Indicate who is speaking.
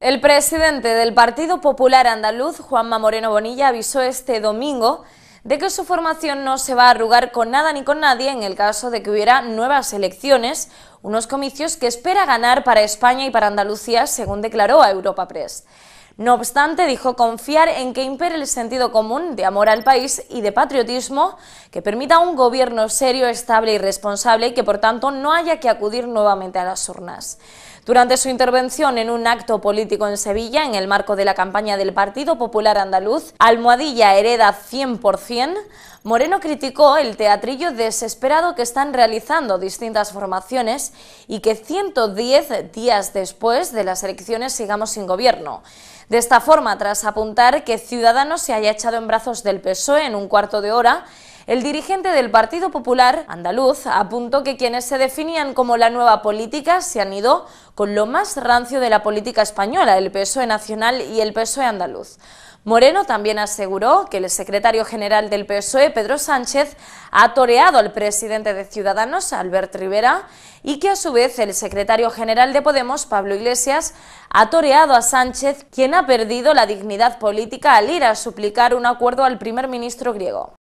Speaker 1: El presidente del Partido Popular Andaluz, Juanma Moreno Bonilla, avisó este domingo de que su formación no se va a arrugar con nada ni con nadie en el caso de que hubiera nuevas elecciones, unos comicios que espera ganar para España y para Andalucía, según declaró a Europa Press. No obstante, dijo confiar en que impere el sentido común de amor al país y de patriotismo que permita un gobierno serio, estable y responsable y que por tanto no haya que acudir nuevamente a las urnas. Durante su intervención en un acto político en Sevilla, en el marco de la campaña del Partido Popular Andaluz, Almohadilla hereda 100%, Moreno criticó el teatrillo desesperado que están realizando distintas formaciones y que 110 días después de las elecciones sigamos sin gobierno. De esta forma, tras apuntar que Ciudadanos se haya echado en brazos del PSOE en un cuarto de hora, el dirigente del Partido Popular andaluz apuntó que quienes se definían como la nueva política se han ido con lo más rancio de la política española, el PSOE nacional y el PSOE andaluz. Moreno también aseguró que el secretario general del PSOE, Pedro Sánchez, ha toreado al presidente de Ciudadanos, Albert Rivera, y que a su vez el secretario general de Podemos, Pablo Iglesias, ha toreado a Sánchez, quien ha perdido la dignidad política al ir a suplicar un acuerdo al primer ministro griego.